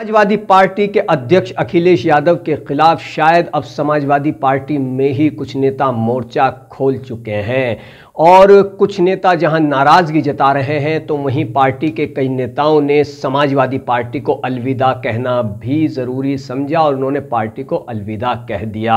Samajwadi party के अध्यक्ष अखिलेश यादव के खिलाफ शायद अब समाजवादी पार्टी में ही कुछ नेता मोर्चा खोल चुके हैं और कुछ नेता जहां नाराज़गी जता रहे हैं तो वहीं पार्टी के कई नेताओं ने समाजवादी पार्टी को अलविदा कहना भी ज़रूरी समझा और उन्होंने पार्टी को अलविदा कह दिया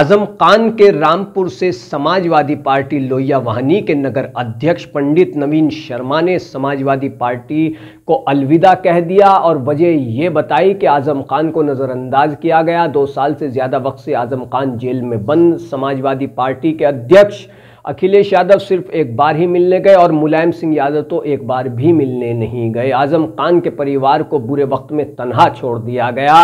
आज़म खान के रामपुर से समाजवादी पार्टी लोहिया वाहनी के नगर अध्यक्ष पंडित नवीन शर्मा ने समाजवादी पार्टी को अलविदा कह दिया और वजह यह बताई कि आज़म खान को नज़रअंदाज किया गया दो साल से ज़्यादा वक्त से आज़म खान जेल में बंद समाजवादी पार्टी के अध्यक्ष अखिलेश यादव सिर्फ एक बार ही मिलने गए और मुलायम सिंह यादव तो एक बार भी मिलने नहीं गए आजम खान के परिवार को बुरे वक्त में तनहा छोड़ दिया गया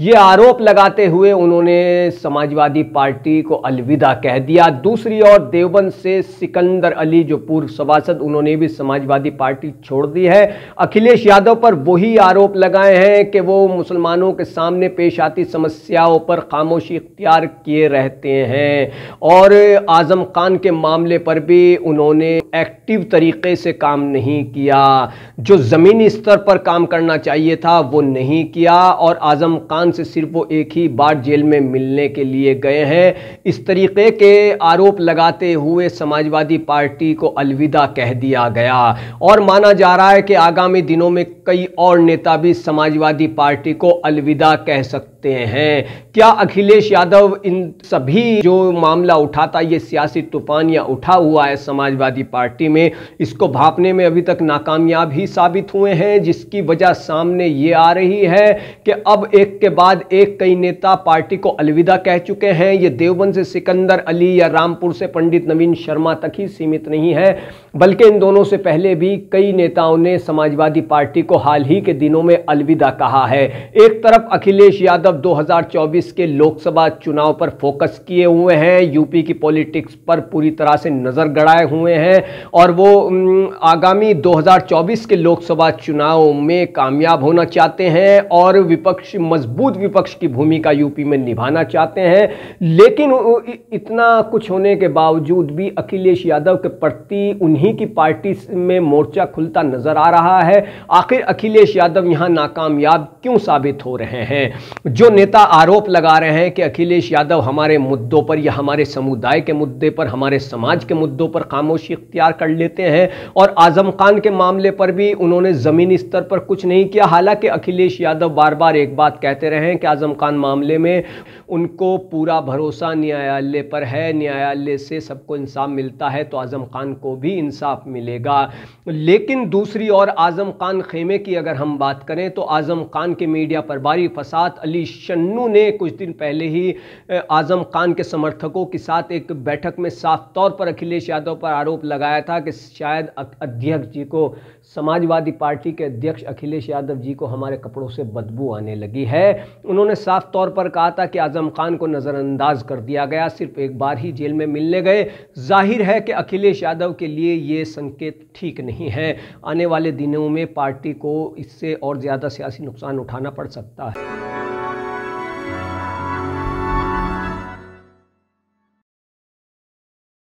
ये आरोप लगाते हुए उन्होंने समाजवादी पार्टी को अलविदा कह दिया दूसरी ओर देवबंद से सिकंदर अली जो पूर्व सभासद उन्होंने भी समाजवादी पार्टी छोड़ दी है अखिलेश यादव पर वही आरोप लगाए हैं कि वो मुसलमानों के सामने पेश आती समस्याओं पर खामोशी इख्तियार किए रहते हैं और आजम खान के मामले पर भी उन्होंने एक्टिव तरीके से काम नहीं किया जो ज़मीनी स्तर पर काम करना चाहिए था वो नहीं किया और आज़म खान से सिर्फ वो एक ही बार जेल में मिलने के लिए गए हैं इस तरीके के आरोप लगाते हुए समाजवादी पार्टी को अलविदा कह दिया गया और माना जा रहा है कि आगामी दिनों में कई और नेता भी समाजवादी पार्टी को अलविदा कह सकते हैं क्या अखिलेश यादव इन सभी जो मामला उठाता ये सियासी तूफान या उठा हुआ है समाजवादी पार्टी में इसको भापने में अभी तक नाकामयाब ही साबित हुए हैं जिसकी वजह सामने ये आ रही है कि अब एक के बाद एक कई नेता पार्टी को अलविदा कह चुके हैं ये देवबंद से सिकंदर अली या रामपुर से पंडित नवीन शर्मा तक ही सीमित नहीं है बल्कि इन दोनों से पहले भी कई नेताओं ने समाजवादी पार्टी को हाल ही के दिनों में अलविदा कहा है एक तरफ अखिलेश यादव 2024 के लोकसभा चुनाव पर फोकस किए हुए हैं यूपी की पॉलिटिक्स पर पूरी तरह तरह से नज़र गड़ाए हुए हैं और वो आगामी 2024 के लोकसभा चुनाव में कामयाब होना चाहते हैं और विपक्ष मजबूत विपक्ष की भूमिका यूपी में निभाना चाहते हैं लेकिन इतना कुछ होने के बावजूद भी अखिलेश यादव के प्रति उन्हीं की पार्टी में मोर्चा खुलता नज़र आ रहा है आखिर अखिलेश यादव यहाँ नाकामयाब क्यों साबित हो रहे हैं जो नेता आरोप लगा रहे हैं कि अखिलेश यादव हमारे मुद्दों पर या हमारे समुदाय के मुद्दे पर हमारे समाज के मुद्दों पर खामोशी इख्तियार कर लेते हैं और आज़म खान के मामले पर भी उन्होंने ज़मीनी स्तर पर कुछ नहीं किया हालांकि अखिलेश यादव बार बार एक बात कहते रहे हैं कि आज़म खान मामले में उनको पूरा भरोसा न्यायालय पर है न्यायालय से सबको इंसाफ मिलता है तो आज़म खान को भी इंसाफ मिलेगा लेकिन दूसरी और आज़म खान खेमे की अगर हम बात करें तो आज़म खान के मीडिया पर भारी फसाद अली शन्नू ने कुछ दिन पहले ही आज़म खान के समर्थकों के साथ एक बैठक में साफ तौर तौर पर अखिलेश यादव पर आरोप लगाया था कि शायद अध्यक्ष जी को समाजवादी पार्टी के अध्यक्ष अखिलेश यादव जी को हमारे कपड़ों से बदबू आने लगी है उन्होंने साफ तौर पर कहा था कि आजम खान को नज़रअंदाज कर दिया गया सिर्फ एक बार ही जेल में मिलने गए जाहिर है कि अखिलेश यादव के लिए ये संकेत ठीक नहीं है आने वाले दिनों में पार्टी को इससे और ज़्यादा सियासी नुकसान उठाना पड़ सकता है